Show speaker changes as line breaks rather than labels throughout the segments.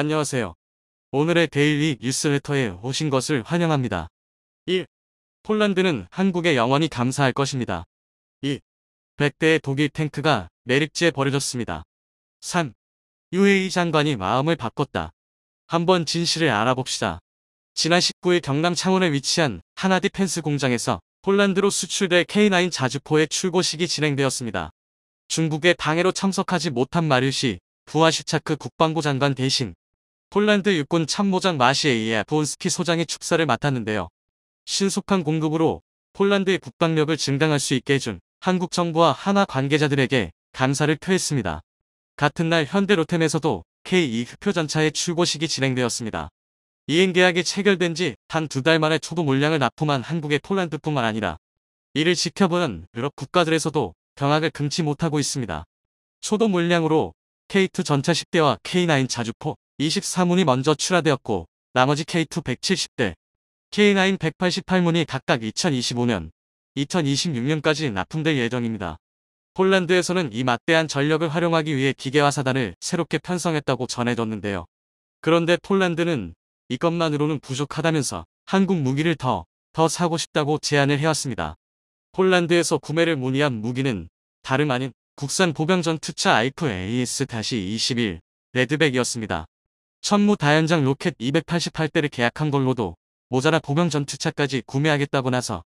안녕하세요. 오늘의 데일리 뉴스레터에 오신 것을 환영합니다. 1. 폴란드는 한국에 영원히 감사할 것입니다. 2. 100대의 독일 탱크가 내륙지에 버려졌습니다. 3. UAE 장관이 마음을 바꿨다. 한번 진실을 알아봅시다. 지난 19일 경남 창원에 위치한 하나 디펜스 공장에서 폴란드로 수출될 K9 자주포의 출고식이 진행되었습니다. 중국의 방해로 참석하지 못한 마류시 부하슈차크 국방부 장관 대신 폴란드 육군 참모장 마시에이아 본스키 소장이 축사를 맡았는데요. 신속한 공급으로 폴란드의 국방력을 증강할 수 있게 해준 한국 정부와 하나 관계자들에게 감사를 표했습니다. 같은 날 현대로템에서도 K2 흑표전차의 출고식이 진행되었습니다. 이행 계약이 체결된 지 단 두 달 만에 초보 물량을 납품한 한국의 폴란드뿐만 아니라 이를 지켜보는 유럽 국가들에서도 경악을 금치 못하고 있습니다. 초도 물량으로 K2 전차 10대와 K9 자주포, 24문이 먼저 출하되었고 나머지 K2 170대, K9 188문이 각각 2025년, 2026년까지 납품될 예정입니다. 폴란드에서는 이막대한 전력을 활용하기 위해 기계화 사단을 새롭게 편성했다고 전해졌는데요. 그런데 폴란드는 이것만으로는 부족하다면서 한국 무기를 더, 더 사고 싶다고 제안을 해왔습니다. 폴란드에서 구매를 문의한 무기는 다름 아닌 국산 보병전 투차 i 이 AS-21 레드백이었습니다. 천무 다연장 로켓 288대를 계약한 걸로도 모자라 보병 전투차까지 구매하겠다고 나서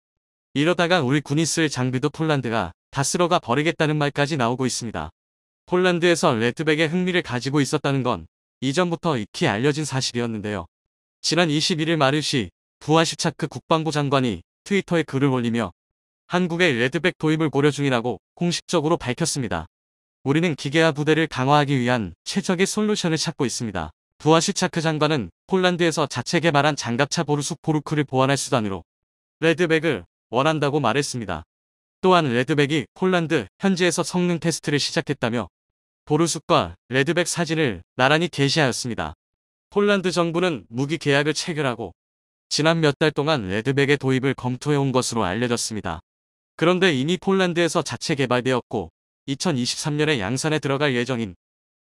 이러다가 우리 군이 쓸 장비도 폴란드가 다 쓸어가 버리겠다는 말까지 나오고 있습니다. 폴란드에서 레드백에 흥미를 가지고 있었다는 건 이전부터 익히 알려진 사실이었는데요. 지난 21일 마르시 부하시차크 국방부 장관이 트위터에 글을 올리며 한국의 레드백 도입을 고려 중이라고 공식적으로 밝혔습니다. 우리는 기계화 부대를 강화하기 위한 최적의 솔루션을 찾고 있습니다. 부하시차크 장관은 폴란드에서 자체 개발한 장갑차 보르숙 포르크를 보완할 수단으로 레드백을 원한다고 말했습니다. 또한 레드백이 폴란드 현지에서 성능 테스트를 시작했다며 보르숙과 레드백 사진을 나란히 게시하였습니다. 폴란드 정부는 무기 계약을 체결하고 지난 몇 달 동안 레드백의 도입을 검토해온 것으로 알려졌습니다. 그런데 이미 폴란드에서 자체 개발되었고 2023년에 양산에 들어갈 예정인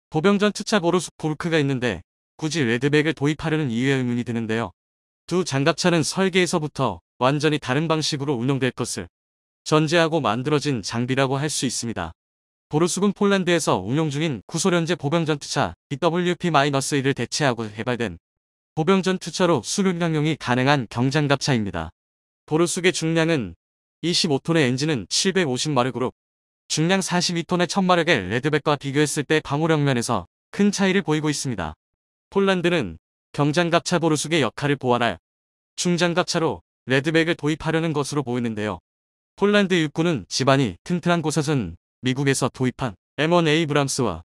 보병전 투차 보르숙 보르크가 있는데 굳이 레드백을 도입하려는 이유에 의문이 드는데요. 두 장갑차는 설계에서부터 완전히 다른 방식으로 운영될 것을 전제하고 만들어진 장비라고 할 수 있습니다. 보르숙군 폴란드에서 운용 중인 구소련제 보병전투차 BWP-1을 대체하고 개발된 보병전투차로 수륙량용이 가능한 경장갑차입니다. 보르숙의 중량은 25톤의 엔진은 750마력으로 중량 42톤의 1000마력의 레드백과 비교했을 때 방호력 면에서 큰 차이를 보이고 있습니다. 폴란드는 경장갑차 보르숙의 역할을 보완할 중장갑차로 레드백을 도입하려는 것으로 보이는데요. 폴란드 육군은 집안이 튼튼한 곳에선 미국에서 도입한 M1A 브람스와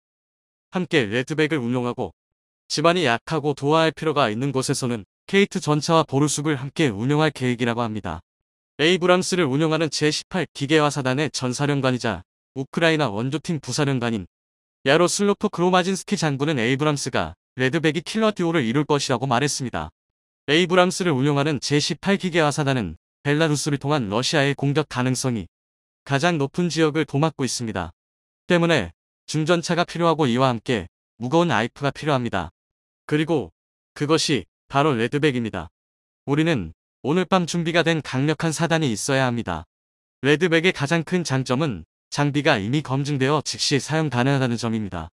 함께 레드백을 운용하고 집안이 약하고 도화할 필요가 있는 곳에서는 케이트 전차와 보르숙을 함께 운용할 계획이라고 합니다. 에이브람스를 운영하는 제18 기계화사단의 전사령관이자 우크라이나 원조팀 부사령관인 야로슬로프 크로마진스키 장군은 에이브람스가 레드백이 킬러 듀오를 이룰 것이라고 말했습니다. 에이브람스를 운용하는 제18기계화 사단은 벨라루스를 통한 러시아의 공격 가능성이 가장 높은 지역을 도맡고 있습니다. 때문에 중전차가 필요하고 이와 함께 무거운 아이프가 필요합니다. 그리고 그것이 바로 레드백입니다. 우리는 오늘 밤 준비가 된 강력한 사단이 있어야 합니다. 레드백의 가장 큰 장점은 장비가 이미 검증되어 즉시 사용 가능하다는 점입니다.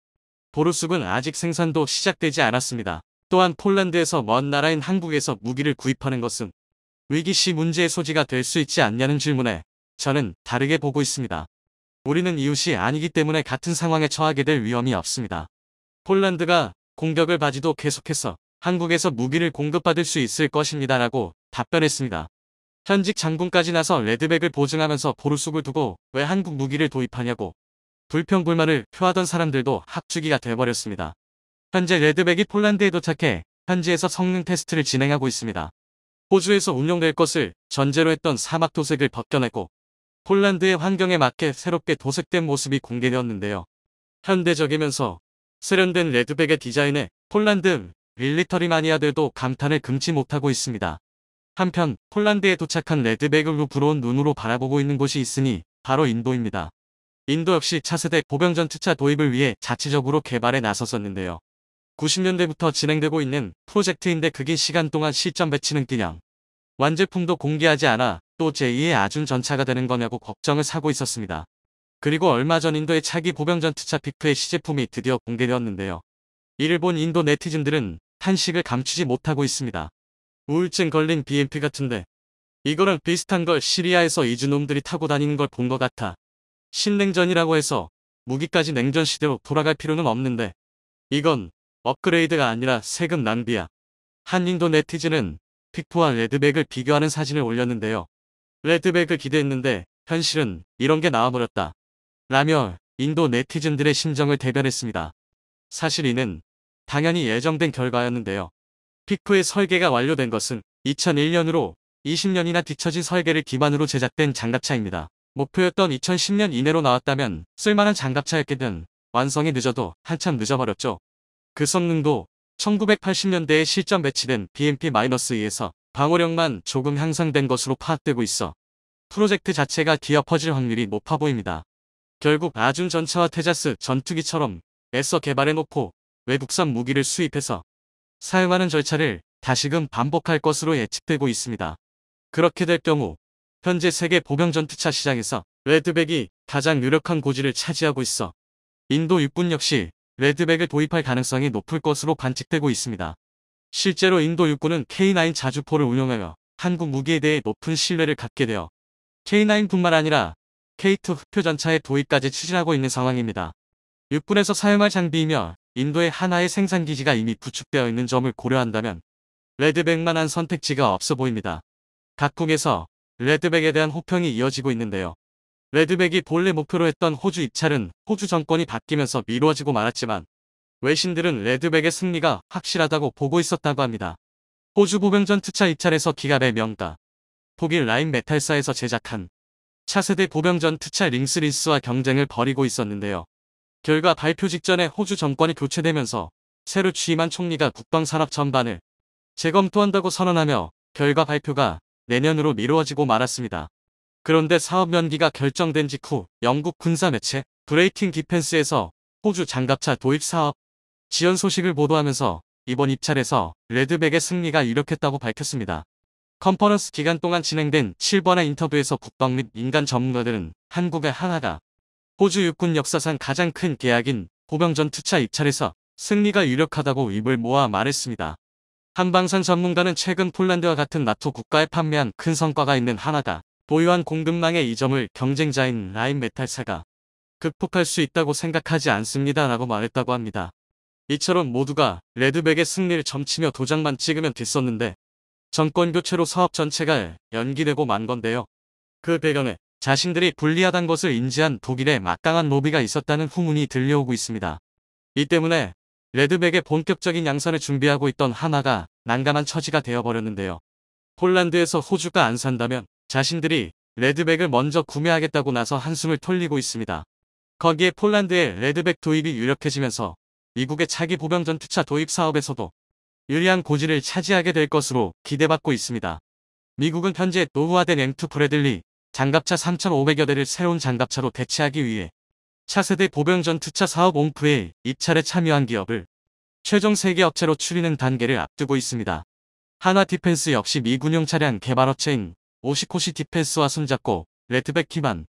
보루숙은 아직 생산도 시작되지 않았습니다. 또한 폴란드에서 먼 나라인 한국에서 무기를 구입하는 것은 위기시 문제의 소지가 될 수 있지 않냐는 질문에 저는 다르게 보고 있습니다. 우리는 이웃이 아니기 때문에 같은 상황에 처하게 될 위험이 없습니다. 폴란드가 공격을 바지도 계속해서 한국에서 무기를 공급받을 수 있을 것입니다라고 답변했습니다. 현직 장군까지 나서 레드백을 보증하면서 보루숙을 두고 왜 한국 무기를 도입하냐고 불평불만을 표하던 사람들도 합주기가 돼버렸습니다. 현재 레드백이 폴란드에 도착해 현지에서 성능 테스트를 진행하고 있습니다. 호주에서 운영될 것을 전제로 했던 사막 도색을 벗겨내고 폴란드의 환경에 맞게 새롭게 도색된 모습이 공개되었는데요. 현대적이면서 세련된 레드백의 디자인에 폴란드 밀리터리 마니아들도 감탄을 금치 못하고 있습니다. 한편 폴란드에 도착한 레드백을 부러운 눈으로 바라보고 있는 곳이 있으니 바로 인도입니다. 인도 역시 차세대 보병전 투차 도입을 위해 자체적으로 개발에 나섰었는데요. 90년대부터 진행되고 있는 프로젝트인데 그긴 시간 동안 시점 배치는 끼냥 완제품도 공개하지 않아 또 제2의 아준 전차가 되는 거냐고 걱정을 사고 있었습니다. 그리고 얼마 전 인도의 차기 보병전 투차 비프의 시제품이 드디어 공개되었는데요. 이를 본 인도 네티즌들은 탄식을 감추지 못하고 있습니다. 우울증 걸린 BMP 같은데 이거랑 비슷한 걸 시리아에서 이주놈들이 타고 다니는 걸 본 것 같아 신냉전이라고 해서 무기까지 냉전 시대로 돌아갈 필요는 없는데 이건 업그레이드가 아니라 세금 낭비야. 한인도 네티즌은 픽토와 레드백을 비교하는 사진을 올렸는데요. 레드백을 기대했는데 현실은 이런 게 나와버렸다. 라며 인도 네티즌들의 심정을 대변했습니다. 사실 이는 당연히 예정된 결과였는데요. 픽토의 설계가 완료된 것은 2001년으로 20년이나 뒤처진 설계를 기반으로 제작된 장갑차입니다. 목표였던 2010년 이내로 나왔다면 쓸만한 장갑차였기든 완성이 늦어도 한참 늦어버렸죠. 그 성능도 1980년대에 실전 배치된 BMP-2에서 방어력만 조금 향상된 것으로 파악되고 있어 프로젝트 자체가 뒤엎어질 확률이 높아 보입니다. 결국 아준 전차와 테자스 전투기처럼 애써 개발해놓고 외국산 무기를 수입해서 사용하는 절차를 다시금 반복할 것으로 예측되고 있습니다. 그렇게 될 경우 현재 세계 보병전투차 시장에서 레드백이 가장 유력한 고지를 차지하고 있어 인도 육군 역시 레드백을 도입할 가능성이 높을 것으로 관측되고 있습니다. 실제로 인도 육군은 K9 자주포를 운영하여 한국 무기에 대해 높은 신뢰를 갖게 되어 K9뿐만 아니라 K2 흑표전차의 도입까지 추진하고 있는 상황입니다. 육군에서 사용할 장비이며 인도의 하나의 생산기지가 이미 구축되어 있는 점을 고려한다면 레드백만한 선택지가 없어 보입니다. 각국에서 레드백에 대한 호평이 이어지고 있는데요. 레드백이 본래 목표로 했던 호주 입찰은 호주 정권이 바뀌면서 미뤄지고 말았지만 외신들은 레드백의 승리가 확실하다고 보고 있었다고 합니다. 호주 보병전 투차 입찰에서 기갑의명다 독일 라인 메탈사에서 제작한 차세대 보병전 투차 링스리스와 경쟁을 벌이고 있었는데요. 결과 발표 직전에 호주 정권이 교체되면서 새로 취임한 총리가 국방산업 전반을 재검토한다고 선언하며 결과 발표가 내년으로 미루어지고 말았습니다. 그런데 사업 연기가 결정된 직후 영국 군사 매체 브레이킹 디펜스에서 호주 장갑차 도입 사업 지연 소식을 보도하면서 이번 입찰에서 레드백의 승리가 유력했다고 밝혔습니다. 컨퍼런스 기간 동안 진행된 7번의 인터뷰에서 국방 및 민간 전문가들은 한국의 하나가 호주 육군 역사상 가장 큰 계약인 보병전 투차 입찰에서 승리가 유력하다고 입을 모아 말했습니다. 한방산 전문가는 최근 폴란드와 같은 나토 국가에 판매한 큰 성과가 있는 하나다. 보유한 공급망의 이점을 경쟁자인 라인메탈사가 극복할 수 있다고 생각하지 않습니다 라고 말했다고 합니다. 이처럼 모두가 레드백의 승리를 점치며 도장만 찍으면 됐었는데 정권교체로 사업 전체가 연기되고 만 건데요. 그 배경에 자신들이 불리하단 것을 인지한 독일의 마땅한 로비가 있었다는 후문이 들려오고 있습니다. 이 때문에 레드백의 본격적인 양산을 준비하고 있던 하나가 난감한 처지가 되어버렸는데요. 폴란드에서 호주가 안 산다면 자신들이 레드백을 먼저 구매하겠다고 나서 한숨을 털리고 있습니다. 거기에 폴란드의 레드백 도입이 유력해지면서 미국의 차기 보병 전투차 도입 사업에서도 유리한 고지를 차지하게 될 것으로 기대받고 있습니다. 미국은 현재 노후화된 M2 브래들리 장갑차 3,500여 대를 새로운 장갑차로 대체하기 위해 차세대 보병전 투차 사업 옹프에 입찰에 참여한 기업을 최종 세계 업체로 추리는 단계를 앞두고 있습니다. 하나 디펜스 역시 미군용 차량 개발 업체인 오시코시 디펜스와 손잡고 레드백 키만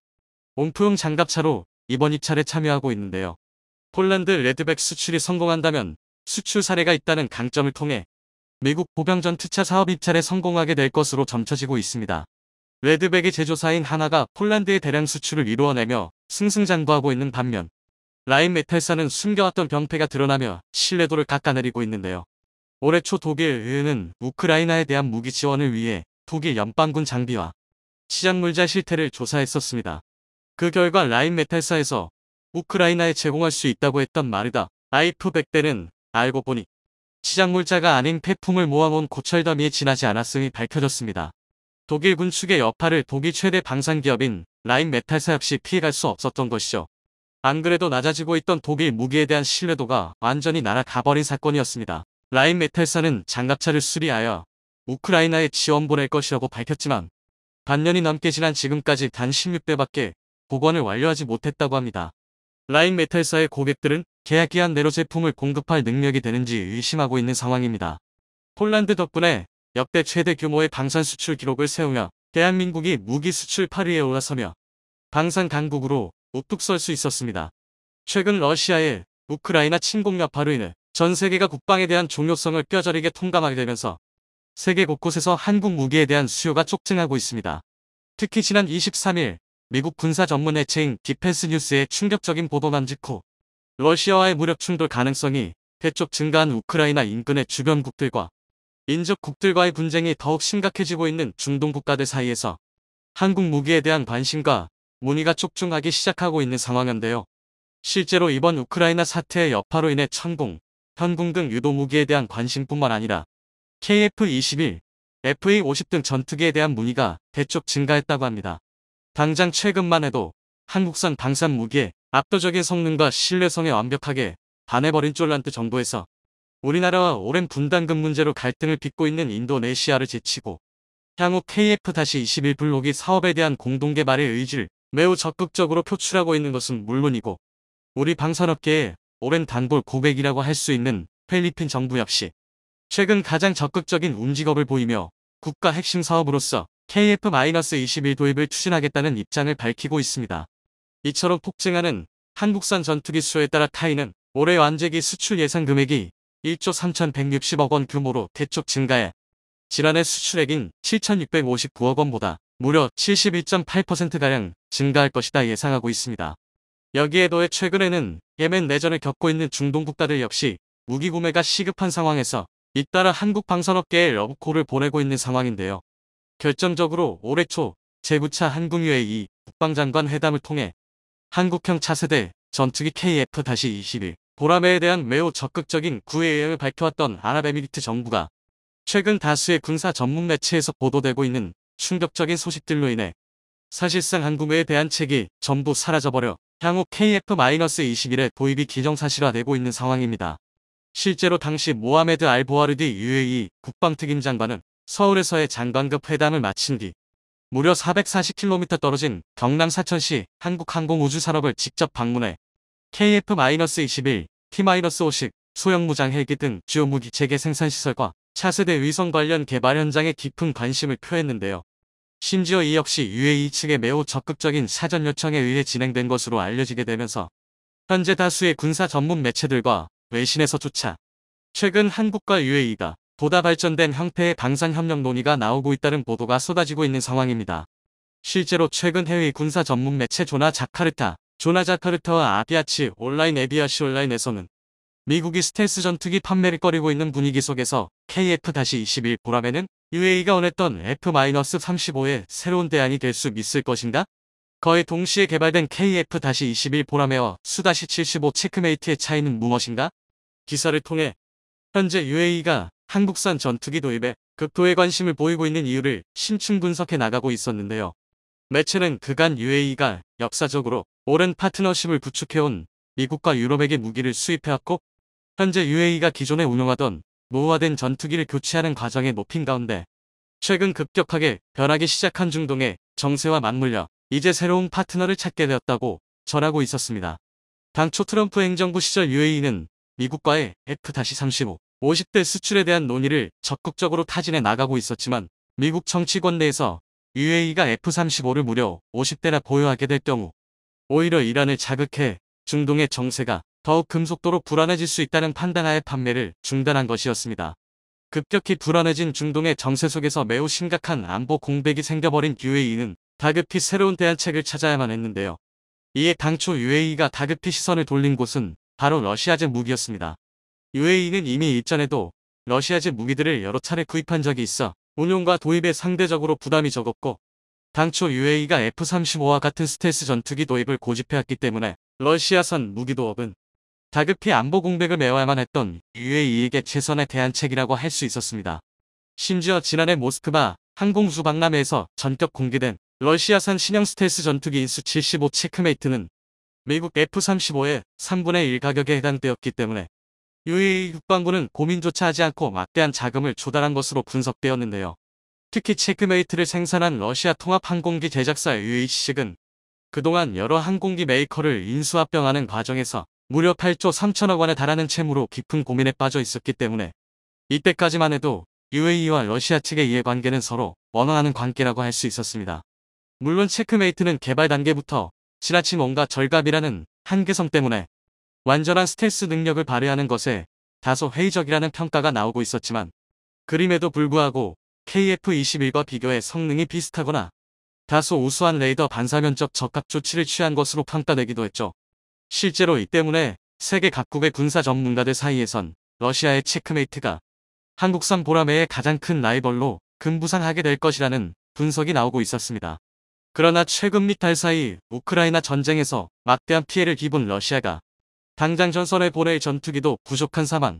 옹프용 장갑차로 이번 입찰에 참여하고 있는데요. 폴란드 레드백 수출이 성공한다면 수출 사례가 있다는 강점을 통해 미국 보병전 투차 사업 입찰에 성공하게 될 것으로 점쳐지고 있습니다. 레드백의 제조사인 하나가 폴란드의 대량 수출을 이루어내며 승승장구하고 있는 반면 라인 메탈사는 숨겨왔던 병폐가 드러나며 신뢰도를 깎아내리고 있는데요. 올해 초 독일 의회는 우크라이나에 대한 무기 지원을 위해 독일 연방군 장비와 시장물자 실태를 조사했었습니다. 그 결과 라인 메탈사에서 우크라이나에 제공할 수 있다고 했던 마르다 아이프 백대는 알고 보니 시장물자가 아닌 폐품을 모아온 고철더미에 지나지 않았음이 밝혀졌습니다. 독일군 축의 여파를 독일 최대 방산기업인 라인 메탈사 역시 피해갈 수 없었던 것이죠. 안 그래도 낮아지고 있던 독일 무기에 대한 신뢰도가 완전히 날아가버린 사건이었습니다. 라인 메탈사는 장갑차를 수리하여 우크라이나에 지원 보낼 것이라고 밝혔지만 반년이 넘게 지난 지금까지 단 16대밖에 복원을 완료하지 못했다고 합니다. 라인 메탈사의 고객들은 계약 기한 내로 제품을 공급할 능력이 되는지 의심하고 있는 상황입니다. 폴란드 덕분에 역대 최대 규모의 방산 수출 기록을 세우며 대한민국이 무기 수출 8위에 올라서며 방산 강국으로 우뚝 설 수 있었습니다. 최근 러시아의 우크라이나 침공 여파로 인해 전 세계가 국방에 대한 중요성을 뼈저리게 통감하게 되면서 세계 곳곳에서 한국 무기에 대한 수요가 촉증하고 있습니다. 특히 지난 23일 미국 군사 전문 해체인 디펜스 뉴스의 충격적인 보도만 직후 러시아와의 무력 충돌 가능성이 대쪽 증가한 우크라이나 인근의 주변국들과 인접국들과의 분쟁이 더욱 심각해지고 있는 중동 국가들 사이에서 한국 무기에 대한 관심과 문의가 촉중하기 시작하고 있는 상황인데요. 실제로 이번 우크라이나 사태의 여파로 인해 천공, 현궁 등 유도 무기에 대한 관심뿐만 아니라 KF-21, FA-50 등 전투기에 대한 문의가 대쪽 증가했다고 합니다. 당장 최근만 해도 한국산 방산 무기의 압도적인 성능과 신뢰성에 완벽하게 반해버린 쫄란트 정부에서 우리나라와 오랜 분단금 문제로 갈등을 빚고 있는 인도네시아를 제치고 향후 KF-21 블록이 사업에 대한 공동개발의 의지를 매우 적극적으로 표출하고 있는 것은 물론이고 우리 방산업계의 오랜 단골 고백이라고 할 수 있는 필리핀 정부 역시 최근 가장 적극적인 움직업을 보이며 국가 핵심 사업으로서 KF-21 도입을 추진하겠다는 입장을 밝히고 있습니다. 이처럼 폭증하는 한국산 전투기 수에 요 따라 타이는 올해 완제기 수출 예상 금액이 1조 3,160억 원 규모로 대폭 증가해 지난해 수출액인 7,659억 원보다 무려 71.8%가량 증가할 것이다 예상하고 있습니다. 여기에 더해 최근에는 예멘 내전을 겪고 있는 중동 국가들 역시 무기 구매가 시급한 상황에서 잇따라 한국 방산업계에 러브콜을 보내고 있는 상황인데요. 결정적으로 올해 초 제9차 한국 유해2 국방장관 회담을 통해 한국형 차세대 전투기 KF-21 보라매에 대한 매우 적극적인 구애의을 밝혀왔던 아랍에미리트 정부가 최근 다수의 군사 전문 매체에서 보도되고 있는 충격적인 소식들로 인해 사실상 한국에 외 대한 책이 전부 사라져버려 향후 KF-21의 도입이 기정사실화되고 있는 상황입니다. 실제로 당시 모하메드 알보하르디 UAE 국방특임장관은 서울에서의 장관급 회담을 마친 뒤 무려 440km 떨어진 경남 사천시 한국항공우주산업을 직접 방문해 KF-21, T-50, 소형무장 헬기 등 주요 무기체계 생산시설과 차세대 위성 관련 개발 현장에 깊은 관심을 표했는데요. 심지어 이 역시 UAE 측의 매우 적극적인 사전 요청에 의해 진행된 것으로 알려지게 되면서 현재 다수의 군사 전문 매체들과 외신에서조차 최근 한국과 UAE가 보다 발전된 형태의 방산 협력 논의가 나오고 있다는 보도가 쏟아지고 있는 상황입니다. 실제로 최근 해외 군사 전문 매체 조나 자카르타, 조나자카르터와 아비아치 온라인 에비아시 온라인에서는 미국이 스텔스 전투기 판매를 꺼리고 있는 분위기 속에서 KF-21 보람에는 UAE가 원했던 F-35의 새로운 대안이 될 수 있을 것인가? 거의 동시에 개발된 KF-21 보라메와 수-75 체크메이트의 차이는 무엇인가? 기사를 통해 현재 UAE가 한국산 전투기 도입에 극도의 관심을 보이고 있는 이유를 심층 분석해 나가고 있었는데요. 매체는 그간 UAE가 역사적으로 오랜 파트너십을 구축해온 미국과 유럽에게 무기를 수입해왔고 현재 UAE가 기존에 운영하던 노후화된 전투기를 교체하는 과정에 높인 가운데 최근 급격하게 변하기 시작한 중동의 정세와 맞물려 이제 새로운 파트너를 찾게 되었다고 전하고 있었습니다. 당초 트럼프 행정부 시절 UAE는 미국과의 F-35, 50대 수출에 대한 논의를 적극적으로 타진해 나가고 있었지만 미국 정치권 내에서 UAE가 F-35를 무려 50대나 보유하게 될 경우 오히려 이란을 자극해 중동의 정세가 더욱 금속도로 불안해질 수 있다는 판단하에 판매를 중단한 것이었습니다. 급격히 불안해진 중동의 정세 속에서 매우 심각한 안보 공백이 생겨버린 UAE는 다급히 새로운 대안책을 찾아야만 했는데요. 이에 당초 UAE가 다급히 시선을 돌린 곳은 바로 러시아제 무기였습니다. UAE는 이미 이전에도 러시아제 무기들을 여러 차례 구입한 적이 있어 운용과 도입에 상대적으로 부담이 적었고 당초 UAE가 F-35와 같은 스텔스 전투기 도입을 고집해왔기 때문에 러시아산 무기도업은 다급히 안보 공백을 메워야만 했던 UAE에게 최선의 대안책이라고 할 수 있었습니다. 심지어 지난해 모스크바 항공수 박람회에서 전격 공개된 러시아산 신형 스텔스 전투기인 수75 체크메이트는 미국 F-35의 3분의 1 가격에 해당되었기 때문에 UAE 국방부는 고민조차 하지 않고 막대한 자금을 조달한 것으로 분석되었는데요. 특히 체크메이트를 생산한 러시아 통합항공기 제작사 UH식은 그동안 여러 항공기 메이커를 인수합병하는 과정에서 무려 8조 3천억 원에 달하는 채무로 깊은 고민에 빠져 있었기 때문에 이때까지만 해도 UAE와 러시아 측의 이해관계는 서로 원화하는 관계라고 할 수 있었습니다. 물론 체크메이트는 개발 단계부터 지나친 뭔가 절갑이라는 한계성 때문에 완전한 스텔스 능력을 발휘하는 것에 다소 회의적이라는 평가가 나오고 있었지만 그림에도 불구하고 KF-21과 비교해 성능이 비슷하거나 다소 우수한 레이더 반사면적 적합 조치를 취한 것으로 평가되기도 했죠. 실제로 이 때문에 세계 각국의 군사 전문가들 사이에선 러시아의 체크메이트가 한국산 보라매의 가장 큰 라이벌로 금부상하게 될 것이라는 분석이 나오고 있었습니다. 그러나 최근 미달 사이 우크라이나 전쟁에서 막대한 피해를 입은 러시아가 당장 전선에 보낼 전투기도 부족한 사망,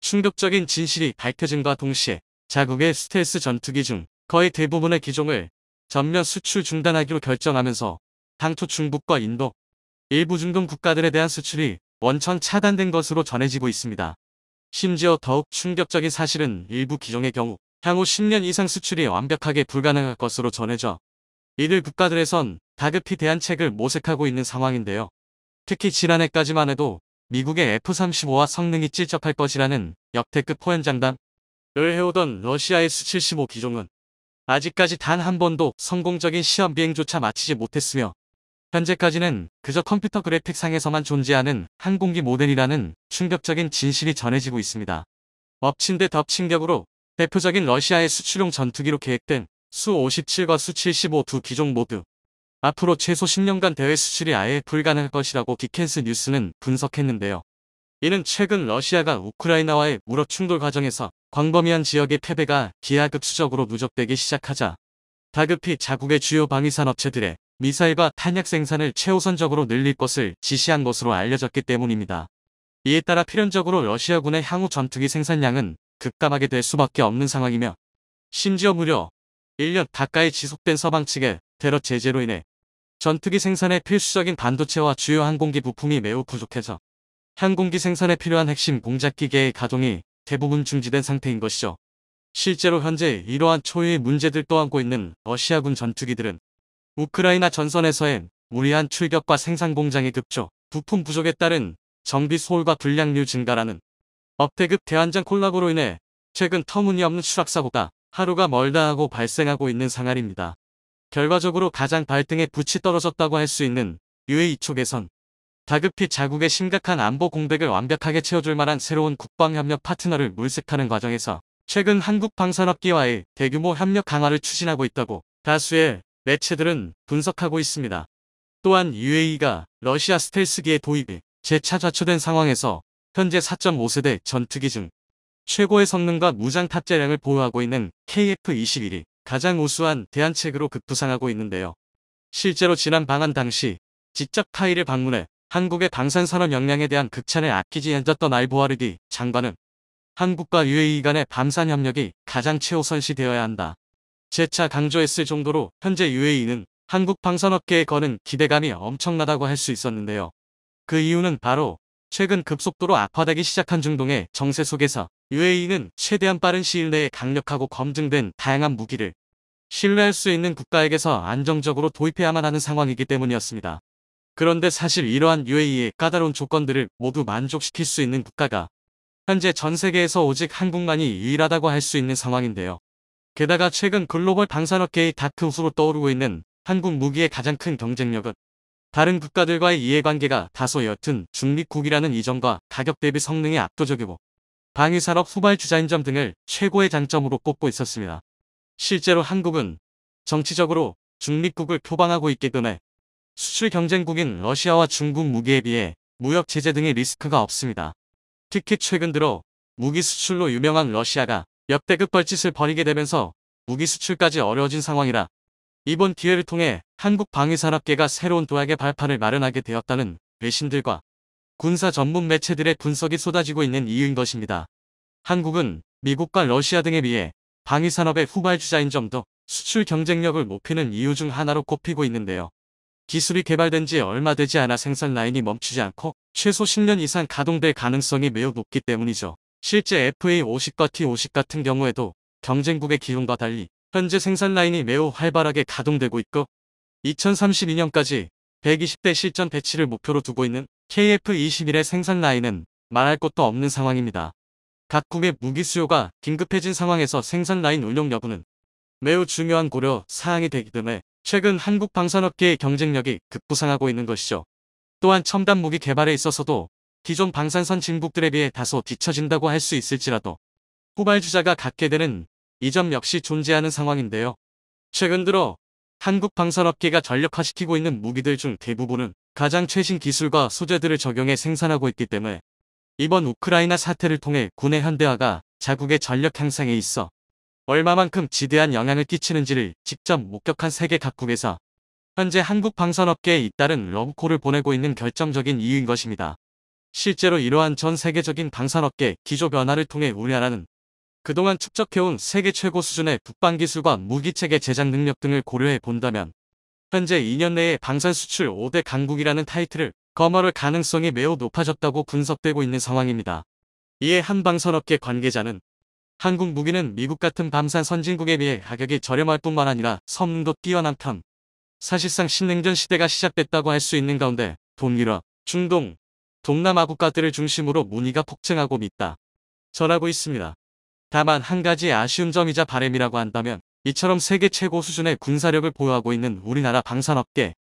충격적인 진실이 밝혀진과 동시에 자국의 스텔스 전투기 중 거의 대부분의 기종을 전면 수출 중단하기로 결정하면서 당초 중국과 인도, 일부 중동 국가들에 대한 수출이 원천 차단된 것으로 전해지고 있습니다. 심지어 더욱 충격적인 사실은 일부 기종의 경우 향후 10년 이상 수출이 완벽하게 불가능할 것으로 전해져 이들 국가들에선 다급히 대안책을 모색하고 있는 상황인데요. 특히 지난해까지만 해도 미국의 F-35와 성능이 찔적할 것이라는 역대급 포연장단 늘 해오던 러시아 의 S-75 기종은 아직까지 단 한 번도 성공적인 시험 비행조차 마치지 못했으며 현재까지는 그저 컴퓨터 그래픽상에서만 존재하는 항공기 모델이라는 충격적인 진실이 전해지고 있습니다. 엎친 데 덮친 격으로 대표적인 러시아의 수출용 전투기로 계획된 수-57과 수-75 두 기종 모두 앞으로 최소 10년간 대외 수출이 아예 불가능할 것이라고 디켄스 뉴스는 분석했는데요. 이는 최근 러시아가 우크라이나와의 무력 충돌 과정에서 광범위한 지역의 패배가 기하급수적으로 누적되기 시작하자 다급히 자국의 주요 방위산업체들의 미사일과 탄약 생산을 최우선적으로 늘릴 것을 지시한 것으로 알려졌기 때문입니다. 이에 따라 필연적으로 러시아군의 향후 전투기 생산량은 급감하게 될 수밖에 없는 상황이며 심지어 무려 1년 가까이 지속된 서방 측의 대러 제재로 인해 전투기 생산에 필수적인 반도체와 주요 항공기 부품이 매우 부족해져 항공기 생산에 필요한 핵심 공작기계의 가동이 대부분 중지된 상태인 것이죠. 실제로 현재 이러한 초유의 문제들 또 안고 있는 러시아군 전투기들은 우크라이나 전선에서의 무리한 출격과 생산 공장의 급조, 부품 부족에 따른 정비 소홀과 불량률 증가라는 업태급대안장콜라보로 인해 최근 터무니없는 추락사고가 하루가 멀다 하고 발생하고 있는 상황입니다. 결과적으로 가장 발등에 붙이 떨어졌다고 할 수 있는 유해 이초개선 다급히 자국의 심각한 안보 공백을 완벽하게 채워줄 만한 새로운 국방협력 파트너를 물색하는 과정에서 최근 한국 방산업계와의 대규모 협력 강화를 추진하고 있다고 다수의 매체들은 분석하고 있습니다. 또한 UAE가 러시아 스텔스기의 도입이 재차좌초된 상황에서 현재 4.5세대 전투기 중 최고의 성능과 무장 탑재량을 보유하고 있는 KF-21이 가장 우수한 대안책으로 급부상하고 있는데요. 실제로 지난 방한 당시 직접 타이를 방문해 한국의 방산산업 역량에 대한 극찬을 아끼지 않았던 알보아르디 장관은 한국과 UAE 간의 방산협력이 가장 최우선시되어야 한다. 재차 강조했을 정도로 현재 UAE는 한국 방산업계에 거는 기대감이 엄청나다고 할 수 있었는데요. 그 이유는 바로 최근 급속도로 악화되기 시작한 중동의 정세 속에서 UAE는 최대한 빠른 시일 내에 강력하고 검증된 다양한 무기를 신뢰할 수 있는 국가에게서 안정적으로 도입해야만 하는 상황이기 때문이었습니다. 그런데 사실 이러한 UAE의 까다로운 조건들을 모두 만족시킬 수 있는 국가가 현재 전 세계에서 오직 한국만이 유일하다고 할 수 있는 상황인데요. 게다가 최근 글로벌 방산업계의 다크호수로 떠오르고 있는 한국 무기의 가장 큰 경쟁력은 다른 국가들과의 이해관계가 다소 옅은 중립국이라는 이점과 가격 대비 성능이 압도적이고 방위산업 후발주자인 점 등을 최고의 장점으로 꼽고 있었습니다. 실제로 한국은 정치적으로 중립국을 표방하고 있기 때문에 수출 경쟁국인 러시아와 중국 무기에 비해 무역 제재 등의 리스크가 없습니다. 특히 최근 들어 무기 수출로 유명한 러시아가 역대급 벌짓을 벌이게 되면서 무기 수출까지 어려워진 상황이라 이번 기회를 통해 한국 방위산업계가 새로운 도약의 발판을 마련하게 되었다는 외신들과 군사 전문 매체들의 분석이 쏟아지고 있는 이유인 것입니다. 한국은 미국과 러시아 등에 비해 방위산업의 후발주자인 점도 수출 경쟁력을 높이는 이유 중 하나로 꼽히고 있는데요. 기술이 개발된 지 얼마 되지 않아 생산 라인이 멈추지 않고 최소 10년 이상 가동될 가능성이 매우 높기 때문이죠. 실제 FA50과 T50 같은 경우에도 경쟁국의 기용과 달리 현재 생산 라인이 매우 활발하게 가동되고 있고 2032년까지 120대 실전 배치를 목표로 두고 있는 KF-21의 생산 라인은 말할 것도 없는 상황입니다. 각국의 무기 수요가 긴급해진 상황에서 생산 라인 운용 여부는 매우 중요한 고려 사항이 되기 때문에 최근 한국 방산업계의 경쟁력이 급부상하고 있는 것이죠. 또한 첨단 무기 개발에 있어서도 기존 방산선 진국들에 비해 다소 뒤처진다고 할 수 있을지라도 후발주자가 갖게 되는 이점 역시 존재하는 상황인데요. 최근 들어 한국 방산업계가 전력화시키고 있는 무기들 중 대부분은 가장 최신 기술과 소재들을 적용해 생산하고 있기 때문에 이번 우크라이나 사태를 통해 군의 현대화가 자국의 전력 향상에 있어 얼마만큼 지대한 영향을 끼치는지를 직접 목격한 세계 각국에서 현재 한국 방산업계에 잇따른 러브콜을 보내고 있는 결정적인 이유인 것입니다. 실제로 이러한 전 세계적인 방산업계 기조 변화를 통해 우리나라는 그동안 축적해온 세계 최고 수준의 북방 기술과 무기체계 제작 능력 등을 고려해 본다면 현재 2년 내에 방산 수출 5대 강국이라는 타이틀을 거머를 가능성이 매우 높아졌다고 분석되고 있는 상황입니다. 이에 한방산업계 관계자는 한국 무기는 미국 같은 밤산 선진국에 비해 가격이 저렴할 뿐만 아니라 성능도 뛰어난 편. 사실상 신냉전 시대가 시작됐다고 할 수 있는 가운데 동유럽, 중동, 동남아 국가들을 중심으로 문의가 폭증하고 있다. 전하고 있습니다. 다만 한 가지 아쉬운 점이자 바램이라고 한다면 이처럼 세계 최고 수준의 군사력을 보유하고 있는 우리나라 방산업계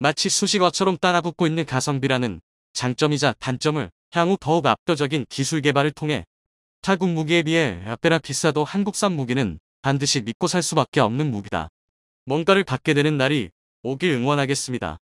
마치 수식어처럼 따라붙고 있는 가성비라는 장점이자 단점을 향후 더욱 압도적인 기술 개발을 통해 타국 무기에 비해 아페라 비싸도 한국산 무기는 반드시 믿고 살 수밖에 없는 무기다. 뭔가를 받게 되는 날이 오길 응원하겠습니다.